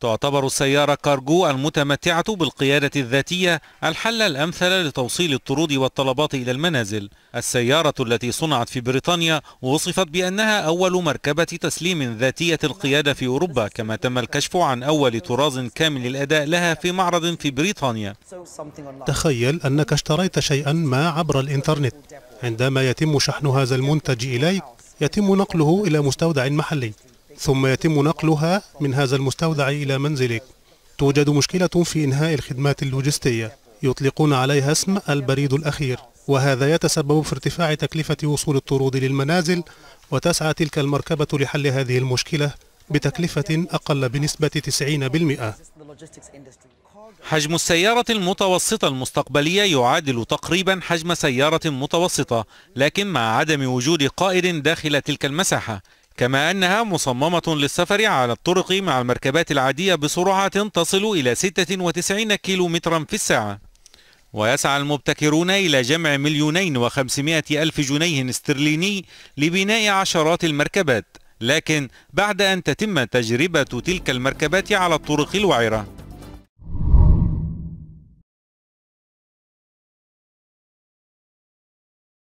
تعتبر السيارة كارجو المتمتعة بالقيادة الذاتية الحل الأمثل لتوصيل الطرود والطلبات إلى المنازل السيارة التي صنعت في بريطانيا وصفت بأنها أول مركبة تسليم ذاتية القيادة في أوروبا كما تم الكشف عن أول طراز كامل الأداء لها في معرض في بريطانيا تخيل أنك اشتريت شيئا ما عبر الإنترنت عندما يتم شحن هذا المنتج إليك يتم نقله إلى مستودع محلي ثم يتم نقلها من هذا المستودع إلى منزلك توجد مشكلة في إنهاء الخدمات اللوجستية يطلقون عليها اسم البريد الأخير وهذا يتسبب في ارتفاع تكلفة وصول الطرود للمنازل وتسعى تلك المركبة لحل هذه المشكلة بتكلفة أقل بنسبة 90% حجم السيارة المتوسطة المستقبلية يعادل تقريبا حجم سيارة متوسطة لكن مع عدم وجود قائد داخل تلك المساحة كما أنها مصممة للسفر على الطرق مع المركبات العادية بسرعة تصل إلى 96 كيلومترا في الساعة ويسعى المبتكرون إلى جمع مليونين وخمسمائة ألف جنيه استرليني لبناء عشرات المركبات لكن بعد أن تتم تجربة تلك المركبات على الطرق الوعرة